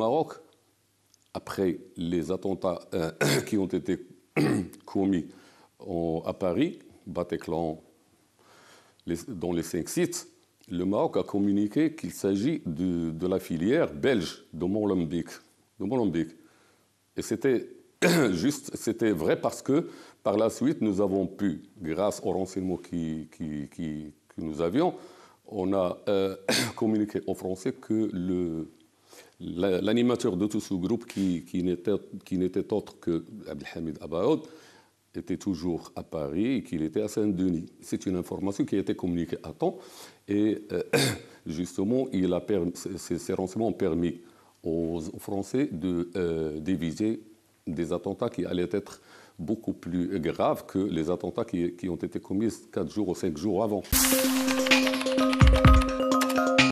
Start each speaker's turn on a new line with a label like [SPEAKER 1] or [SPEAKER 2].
[SPEAKER 1] Maroc, après les attentats euh, qui ont été commis à Paris, Bataclan, dans les cinq sites, le Maroc a communiqué qu'il s'agit de, la filière belge de Molenbeek. De Et c'était juste, c'était vrai parce que par la suite, nous avons pu, grâce aux renseignements qui, qui, que nous avions, on a euh, communiqué aux Français que le, L'animateur de tout ce groupe, qui, n'était autre que Abdelhamid Abaoud, était toujours à Paris et qu'il était à Saint-Denis. C'est une information qui a été communiquée à temps. Et euh, justement, il a ces, renseignements ont permis aux Français de euh, des attentats qui allaient être beaucoup plus graves que les attentats qui, qui ont été commis 4 jours ou 5 jours avant.